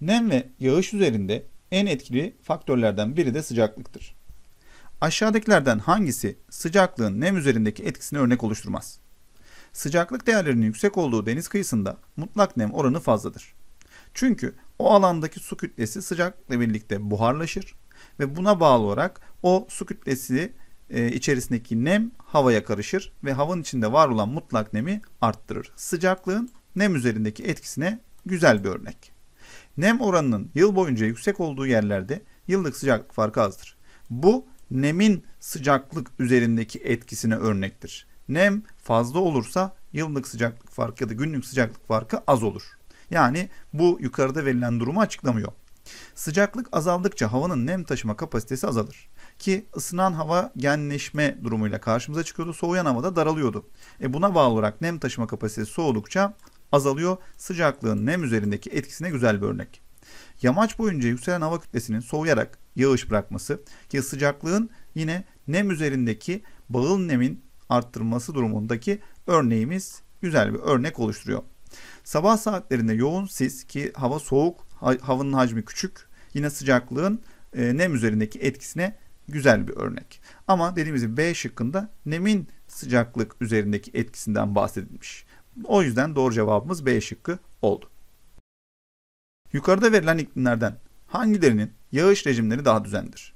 Nem ve yağış üzerinde en etkili faktörlerden biri de sıcaklıktır. Aşağıdakilerden hangisi sıcaklığın nem üzerindeki etkisini örnek oluşturmaz? Sıcaklık değerlerinin yüksek olduğu deniz kıyısında mutlak nem oranı fazladır. Çünkü o alandaki su kütlesi sıcaklıkla birlikte buharlaşır ve buna bağlı olarak o su kütlesi e, içerisindeki nem havaya karışır ve havanın içinde var olan mutlak nemi arttırır. Sıcaklığın nem üzerindeki etkisine güzel bir örnek. Nem oranının yıl boyunca yüksek olduğu yerlerde yıllık sıcaklık farkı azdır. Bu nemin sıcaklık üzerindeki etkisine örnektir. Nem fazla olursa yıllık sıcaklık farkı ya da günlük sıcaklık farkı az olur. Yani bu yukarıda verilen durumu açıklamıyor. Sıcaklık azaldıkça havanın nem taşıma kapasitesi azalır. Ki ısınan hava genleşme durumuyla karşımıza çıkıyordu. Soğuyan hava da daralıyordu. E buna bağlı olarak nem taşıma kapasitesi soğudukça azalıyor. Sıcaklığın nem üzerindeki etkisine güzel bir örnek. Yamaç boyunca yükselen hava kütlesinin soğuyarak yağış bırakması ki sıcaklığın yine nem üzerindeki bağıl nemin arttırılması durumundaki örneğimiz güzel bir örnek oluşturuyor. Sabah saatlerinde yoğun sis ki hava soğuk, havanın hacmi küçük. Yine sıcaklığın e, nem üzerindeki etkisine güzel bir örnek. Ama dediğimiz gibi B şıkkında nemin sıcaklık üzerindeki etkisinden bahsedilmiş. O yüzden doğru cevabımız B şıkkı oldu. Yukarıda verilen iklimlerden hangilerinin yağış rejimleri daha düzenlidir?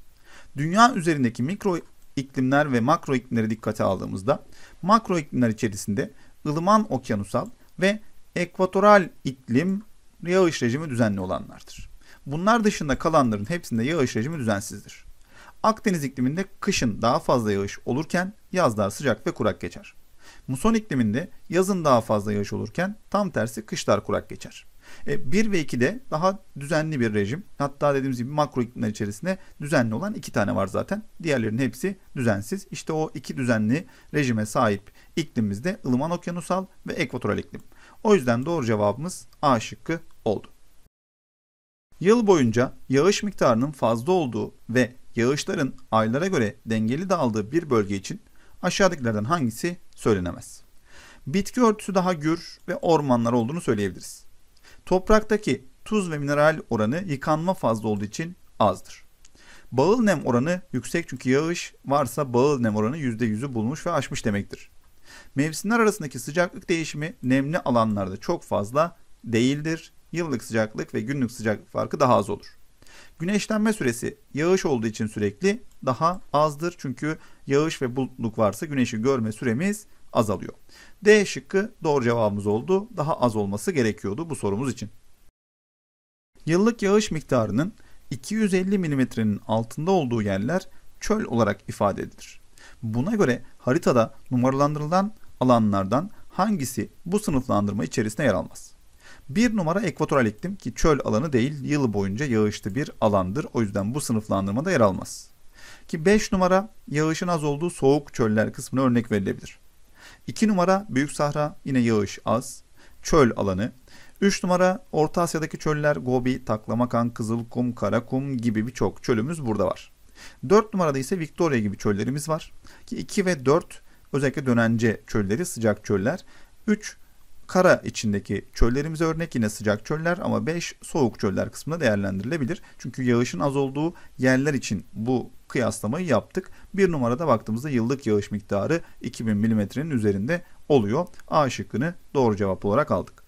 Dünya üzerindeki mikro iklimler ve makro iklimleri dikkate aldığımızda makro iklimler içerisinde ılıman okyanusal ve ekvatoral iklim yağış rejimi düzenli olanlardır. Bunlar dışında kalanların hepsinde yağış rejimi düzensizdir. Akdeniz ikliminde kışın daha fazla yağış olurken yazlar sıcak ve kurak geçer. Muson ikliminde yazın daha fazla yağış olurken tam tersi kışlar kurak geçer. E, 1 ve 2 de daha düzenli bir rejim. Hatta dediğimiz gibi makro iklimler içerisinde düzenli olan 2 tane var zaten. Diğerlerinin hepsi düzensiz. İşte o iki düzenli rejime sahip iklimimiz de ılıman okyanusal ve ekvatoral iklim. O yüzden doğru cevabımız A şıkkı oldu. Yıl boyunca yağış miktarının fazla olduğu ve yağışların aylara göre dengeli dağıldığı bir bölge için aşağıdakilerden hangisi söylenemez? Bitki örtüsü daha gür ve ormanlar olduğunu söyleyebiliriz. Topraktaki tuz ve mineral oranı yıkanma fazla olduğu için azdır. Bağıl nem oranı yüksek çünkü yağış varsa bağıl nem oranı %100'ü bulmuş ve aşmış demektir. Mevsimler arasındaki sıcaklık değişimi nemli alanlarda çok fazla değildir. Yıllık sıcaklık ve günlük sıcaklık farkı daha az olur. Güneşlenme süresi yağış olduğu için sürekli daha azdır. Çünkü yağış ve bulutluk varsa güneşi görme süremiz azalıyor. D şıkkı doğru cevabımız oldu. Daha az olması gerekiyordu bu sorumuz için. Yıllık yağış miktarının 250 mm'nin altında olduğu yerler çöl olarak ifade edilir. Buna göre haritada numaralandırılan alanlardan hangisi bu sınıflandırma içerisine yer almaz? Bir numara ekvatoral iklim ki çöl alanı değil yıl boyunca yağışlı bir alandır. O yüzden bu sınıflandırmada yer almaz. Ki 5 numara yağışın az olduğu soğuk çöller kısmına örnek verilebilir. 2 numara Büyük Sahra yine yağış az, çöl alanı. 3 numara Orta Asya'daki çöller Gobi, Taklamakan, Kızılkum, Karakum gibi birçok çölümüz burada var. 4 numarada ise Victoria gibi çöllerimiz var. Ki 2 ve 4 özellikle dönence çölleri sıcak çöller. 3 Kara içindeki çöllerimiz örnek yine sıcak çöller ama 5 soğuk çöller kısmında değerlendirilebilir. Çünkü yağışın az olduğu yerler için bu kıyaslamayı yaptık. Bir numarada baktığımızda yıllık yağış miktarı 2000 milimetrenin üzerinde oluyor. A şıkkını doğru cevap olarak aldık.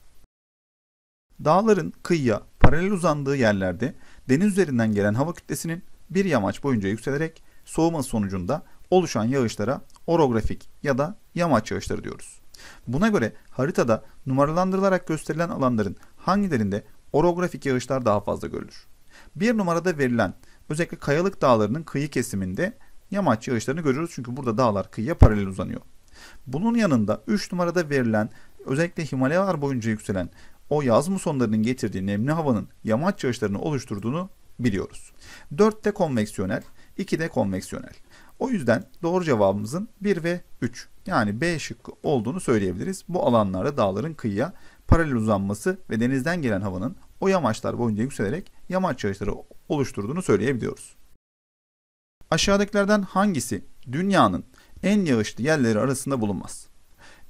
Dağların kıyıya paralel uzandığı yerlerde deniz üzerinden gelen hava kütlesinin bir yamaç boyunca yükselerek soğuma sonucunda oluşan yağışlara orografik ya da yamaç yağışları diyoruz. Buna göre haritada numaralandırılarak gösterilen alanların hangilerinde orografik yağışlar daha fazla görülür. Bir numarada verilen özellikle kayalık dağlarının kıyı kesiminde yamaç yağışlarını görüyoruz çünkü burada dağlar kıyıya paralel uzanıyor. Bunun yanında 3 numarada verilen özellikle Himalayalar boyunca yükselen o yaz musonlarının getirdiği nemli havanın yamaç yağışlarını oluşturduğunu biliyoruz. 4 de konveksiyonel, 2 de konveksiyonel. O yüzden doğru cevabımızın 1 ve 3 yani B şıkkı olduğunu söyleyebiliriz. Bu alanlarda dağların kıyıya paralel uzanması ve denizden gelen havanın o yamaçlar boyunca yükselerek yamaç yağışları oluşturduğunu söyleyebiliyoruz. Aşağıdakilerden hangisi dünyanın en yağışlı yerleri arasında bulunmaz?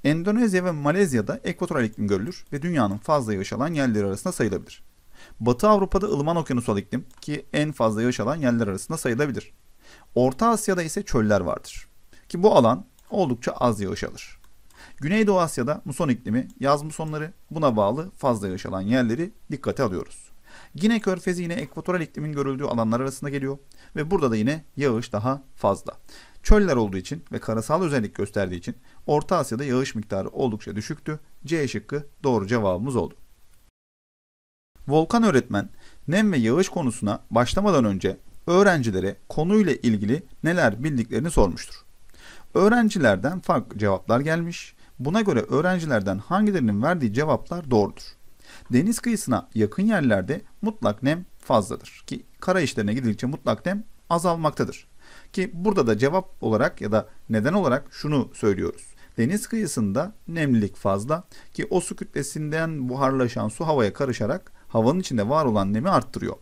Endonezya ve Malezya'da ekvatoral iklim görülür ve dünyanın fazla yağış alan yerleri arasında sayılabilir. Batı Avrupa'da ılıman okyanusal iklim ki en fazla yağış alan yerler arasında sayılabilir. Orta Asya'da ise çöller vardır. Ki bu alan oldukça az yağış alır. Güneydoğu Asya'da muson iklimi, yaz musonları buna bağlı fazla yağış alan yerleri dikkate alıyoruz. Gine körfezi yine ekvatoral iklimin görüldüğü alanlar arasında geliyor ve burada da yine yağış daha fazla. Çöller olduğu için ve karasal özellik gösterdiği için Orta Asya'da yağış miktarı oldukça düşüktü. C şıkkı doğru cevabımız oldu. Volkan öğretmen nem ve yağış konusuna başlamadan önce öğrencilere konuyla ilgili neler bildiklerini sormuştur. Öğrencilerden farklı cevaplar gelmiş. Buna göre öğrencilerden hangilerinin verdiği cevaplar doğrudur. Deniz kıyısına yakın yerlerde mutlak nem fazladır ki kara işlerine gidildikçe mutlak nem azalmaktadır. Ki burada da cevap olarak ya da neden olarak şunu söylüyoruz. Deniz kıyısında nemlilik fazla ki o su kütlesinden buharlaşan su havaya karışarak havanın içinde var olan nemi arttırıyor.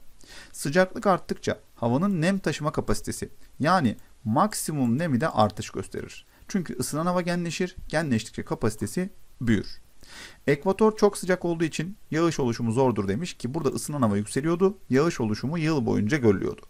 Sıcaklık arttıkça havanın nem taşıma kapasitesi yani maksimum nemi de artış gösterir. Çünkü ısınan hava genleşir, genleştikçe kapasitesi büyür. Ekvator çok sıcak olduğu için yağış oluşumu zordur demiş ki burada ısınan hava yükseliyordu, yağış oluşumu yıl boyunca görülüyordu.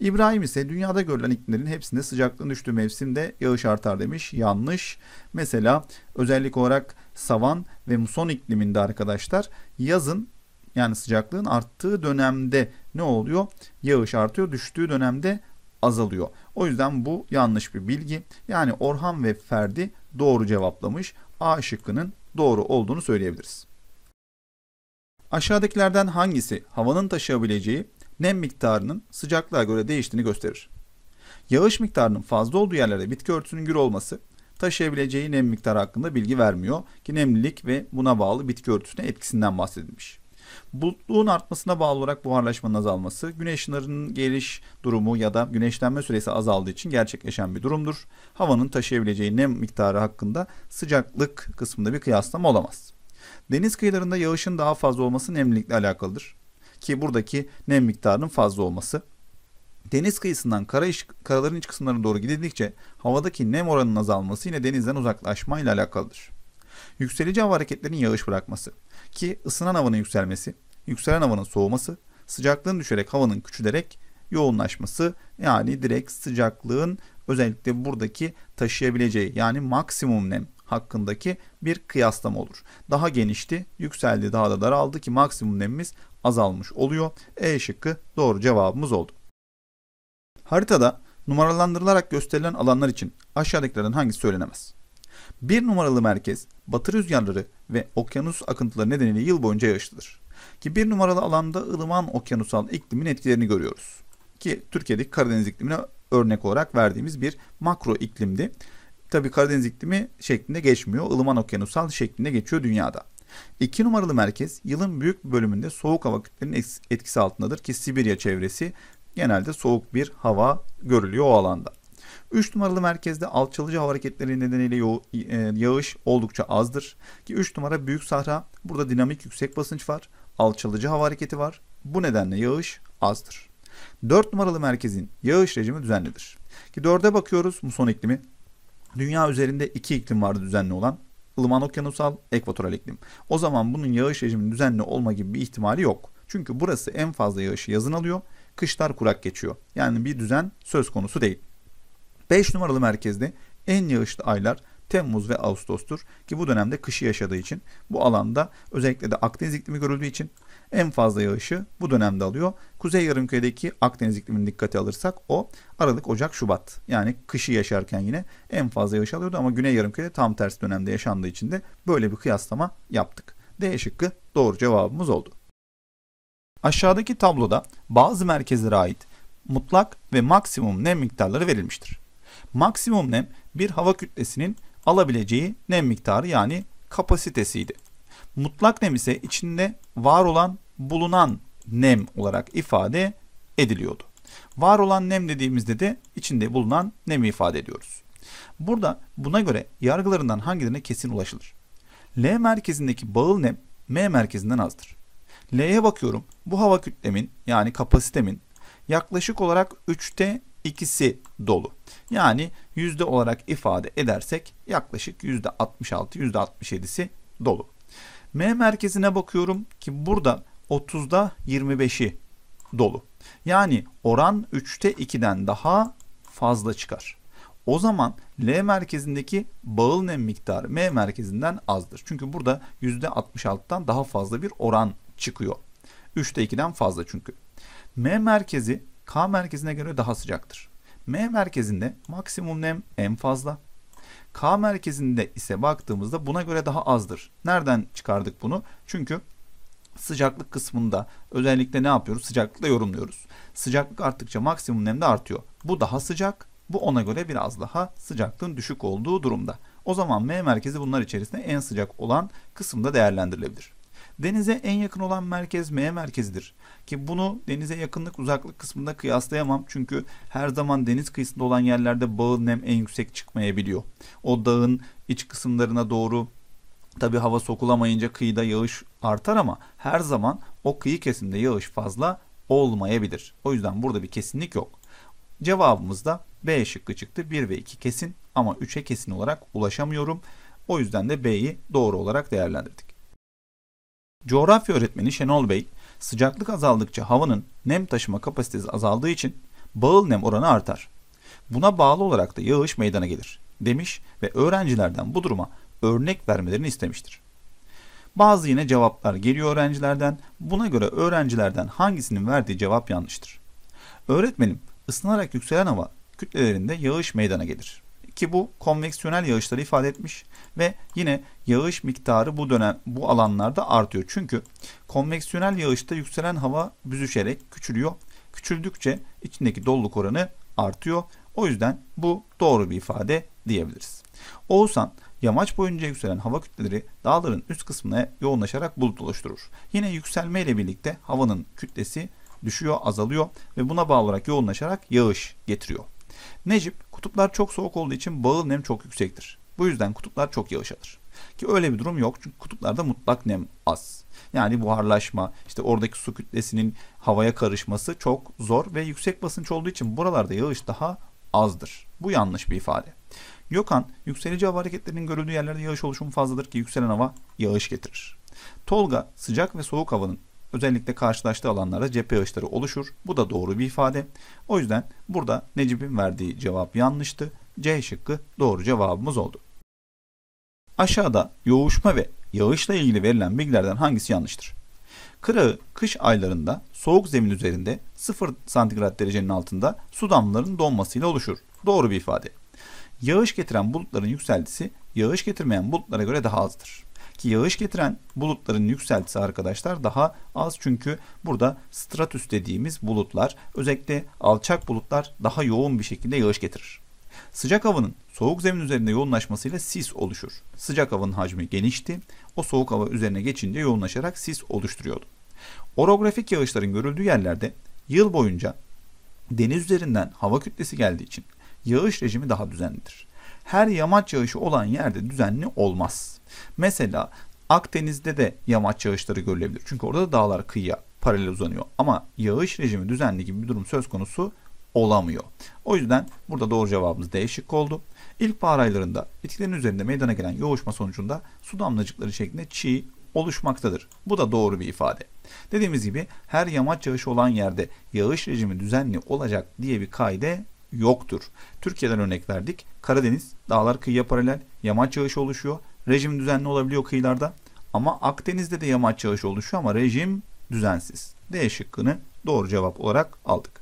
İbrahim ise dünyada görülen iklimlerin hepsinde sıcaklığın düştüğü mevsimde yağış artar demiş. Yanlış. Mesela özellik olarak savan ve muson ikliminde arkadaşlar yazın yani sıcaklığın arttığı dönemde ne oluyor? Yağış artıyor, düştüğü dönemde azalıyor. O yüzden bu yanlış bir bilgi. Yani Orhan ve Ferdi doğru cevaplamış. A şıkkının doğru olduğunu söyleyebiliriz. Aşağıdakilerden hangisi havanın taşıyabileceği nem miktarının sıcaklığa göre değiştiğini gösterir? Yağış miktarının fazla olduğu yerlerde bitki örtüsünün gür olması taşıyabileceği nem miktarı hakkında bilgi vermiyor ki nemlilik ve buna bağlı bitki örtüsüne etkisinden bahsedilmiş. Bulutluğun artmasına bağlı olarak buharlaşmanın azalması, güneş ışınlarının geliş durumu ya da güneşlenme süresi azaldığı için gerçekleşen bir durumdur. Havanın taşıyabileceği nem miktarı hakkında sıcaklık kısmında bir kıyaslama olamaz. Deniz kıyılarında yağışın daha fazla olması nemlilikle alakalıdır. Ki buradaki nem miktarının fazla olması deniz kıyısından kara iç, karaların iç kısımlarına doğru gidildikçe havadaki nem oranının azalması yine denizden uzaklaşma ile alakalıdır. Yükselici hava hareketlerinin yağış bırakması ki ısınan havanın yükselmesi, yükselen havanın soğuması, sıcaklığın düşerek havanın küçülerek yoğunlaşması yani direkt sıcaklığın özellikle buradaki taşıyabileceği yani maksimum nem hakkındaki bir kıyaslama olur. Daha genişti, yükseldi, daha da daraldı ki maksimum nemimiz azalmış oluyor. E şıkkı doğru cevabımız oldu. Haritada numaralandırılarak gösterilen alanlar için aşağıdakilerden hangisi söylenemez? Bir numaralı merkez batı rüzgarları ve okyanus akıntıları nedeniyle yıl boyunca yaşlıdır. Ki bir numaralı alanda ılıman okyanusal iklimin etkilerini görüyoruz. Ki Türkiye'deki Karadeniz iklimine örnek olarak verdiğimiz bir makro iklimdi. Tabi Karadeniz iklimi şeklinde geçmiyor. ılıman okyanusal şeklinde geçiyor dünyada. İki numaralı merkez yılın büyük bölümünde soğuk hava kütlerinin etkisi altındadır ki Sibirya çevresi genelde soğuk bir hava görülüyor o alanda. 3 numaralı merkezde alçalıcı hava hareketleri nedeniyle yo- e, yağış oldukça azdır. Ki 3 numara Büyük Sahra burada dinamik yüksek basınç var. Alçalıcı hava hareketi var. Bu nedenle yağış azdır. 4 numaralı merkezin yağış rejimi düzenlidir. Ki 4'e bakıyoruz muson iklimi. Dünya üzerinde iki iklim vardı düzenli olan. ılıman okyanusal, ekvatoral iklim. O zaman bunun yağış rejiminin düzenli olma gibi bir ihtimali yok. Çünkü burası en fazla yağışı yazın alıyor, kışlar kurak geçiyor. Yani bir düzen söz konusu değil. 5 numaralı merkezde en yağışlı aylar Temmuz ve Ağustos'tur ki bu dönemde kışı yaşadığı için bu alanda özellikle de Akdeniz iklimi görüldüğü için en fazla yağışı bu dönemde alıyor. Kuzey Yarımküre'deki Akdeniz iklimini dikkate alırsak o Aralık, Ocak, Şubat. Yani kışı yaşarken yine en fazla yağış alıyordu ama Güney Yarımküre tam tersi dönemde yaşandığı için de böyle bir kıyaslama yaptık. D şıkkı doğru cevabımız oldu. Aşağıdaki tabloda bazı merkezlere ait mutlak ve maksimum nem miktarları verilmiştir. Maksimum nem bir hava kütlesinin alabileceği nem miktarı yani kapasitesiydi. Mutlak nem ise içinde var olan bulunan nem olarak ifade ediliyordu. Var olan nem dediğimizde de içinde bulunan nemi ifade ediyoruz. Burada buna göre yargılarından hangilerine kesin ulaşılır? L merkezindeki bağıl nem M merkezinden azdır. L'ye bakıyorum. Bu hava kütlemin yani kapasitemin yaklaşık olarak 3'te ikisi dolu. Yani yüzde olarak ifade edersek yaklaşık yüzde 66 yüzde 67'si dolu. M merkezine bakıyorum ki burada 30'da 25'i dolu. Yani oran 3'te 2'den daha fazla çıkar. O zaman L merkezindeki bağıl nem miktarı M merkezinden azdır. Çünkü burada %66'dan daha fazla bir oran çıkıyor. 3'te 2'den fazla çünkü. M merkezi K merkezine göre daha sıcaktır. M merkezinde maksimum nem en fazla. K merkezinde ise baktığımızda buna göre daha azdır. Nereden çıkardık bunu? Çünkü sıcaklık kısmında özellikle ne yapıyoruz? Sıcaklıkla yorumluyoruz. Sıcaklık arttıkça maksimum nem de artıyor. Bu daha sıcak, bu ona göre biraz daha sıcaklığın düşük olduğu durumda. O zaman M merkezi bunlar içerisinde en sıcak olan kısımda değerlendirilebilir. Denize en yakın olan merkez M merkezidir. Ki bunu denize yakınlık uzaklık kısmında kıyaslayamam. Çünkü her zaman deniz kıyısında olan yerlerde bağın nem en yüksek çıkmayabiliyor. O dağın iç kısımlarına doğru Tabi hava sokulamayınca kıyıda yağış artar ama her zaman o kıyı kesimde yağış fazla olmayabilir. O yüzden burada bir kesinlik yok. Cevabımız da B şıkkı çıktı. 1 ve 2 kesin ama 3'e kesin olarak ulaşamıyorum. O yüzden de B'yi doğru olarak değerlendirdik. Coğrafya öğretmeni Şenol Bey, sıcaklık azaldıkça havanın nem taşıma kapasitesi azaldığı için bağıl nem oranı artar. Buna bağlı olarak da yağış meydana gelir demiş ve öğrencilerden bu duruma örnek vermelerini istemiştir. Bazı yine cevaplar geliyor öğrencilerden. Buna göre öğrencilerden hangisinin verdiği cevap yanlıştır. Öğretmenim, ısınarak yükselen hava kütlelerinde yağış meydana gelir ki bu konveksiyonel yağışları ifade etmiş ve yine yağış miktarı bu dönem bu alanlarda artıyor. Çünkü konveksiyonel yağışta yükselen hava büzüşerek küçülüyor. Küçüldükçe içindeki doluluk oranı artıyor. O yüzden bu doğru bir ifade diyebiliriz. Oğuzhan yamaç boyunca yükselen hava kütleleri dağların üst kısmına yoğunlaşarak bulut oluşturur. Yine yükselme ile birlikte havanın kütlesi düşüyor, azalıyor ve buna bağlı olarak yoğunlaşarak yağış getiriyor. Necip, kutuplar çok soğuk olduğu için bağıl nem çok yüksektir. Bu yüzden kutuplar çok yağış alır. Ki öyle bir durum yok çünkü kutuplarda mutlak nem az. Yani buharlaşma, işte oradaki su kütlesinin havaya karışması çok zor ve yüksek basınç olduğu için buralarda yağış daha azdır. Bu yanlış bir ifade. Gökhan, yükselici hava hareketlerinin görüldüğü yerlerde yağış oluşumu fazladır ki yükselen hava yağış getirir. Tolga, sıcak ve soğuk havanın Özellikle karşılaştığı alanlarda cephe ağaçları oluşur. Bu da doğru bir ifade. O yüzden burada Necip'in verdiği cevap yanlıştı. C şıkkı doğru cevabımız oldu. Aşağıda yoğuşma ve yağışla ilgili verilen bilgilerden hangisi yanlıştır? Kırağı kış aylarında soğuk zemin üzerinde 0 santigrat derecenin altında su damlalarının donmasıyla oluşur. Doğru bir ifade. Yağış getiren bulutların yükseltisi yağış getirmeyen bulutlara göre daha azdır. Ki yağış getiren bulutların yükseltisi arkadaşlar daha az çünkü burada stratüs dediğimiz bulutlar özellikle alçak bulutlar daha yoğun bir şekilde yağış getirir. Sıcak havanın soğuk zemin üzerinde yoğunlaşmasıyla sis oluşur. Sıcak havanın hacmi genişti. O soğuk hava üzerine geçince yoğunlaşarak sis oluşturuyordu. Orografik yağışların görüldüğü yerlerde yıl boyunca deniz üzerinden hava kütlesi geldiği için yağış rejimi daha düzenlidir her yamaç yağışı olan yerde düzenli olmaz. Mesela Akdeniz'de de yamaç yağışları görülebilir. Çünkü orada da dağlar kıyıya paralel uzanıyor. Ama yağış rejimi düzenli gibi bir durum söz konusu olamıyor. O yüzden burada doğru cevabımız değişik oldu. İlk bahar aylarında bitkilerin üzerinde meydana gelen yoğuşma sonucunda su damlacıkları şeklinde çiğ oluşmaktadır. Bu da doğru bir ifade. Dediğimiz gibi her yamaç yağışı olan yerde yağış rejimi düzenli olacak diye bir kaide yoktur. Türkiye'den örnek verdik. Karadeniz, dağlar kıyıya paralel, yamaç yağışı oluşuyor. Rejim düzenli olabiliyor kıyılarda. Ama Akdeniz'de de yamaç yağışı oluşuyor ama rejim düzensiz. D şıkkını doğru cevap olarak aldık.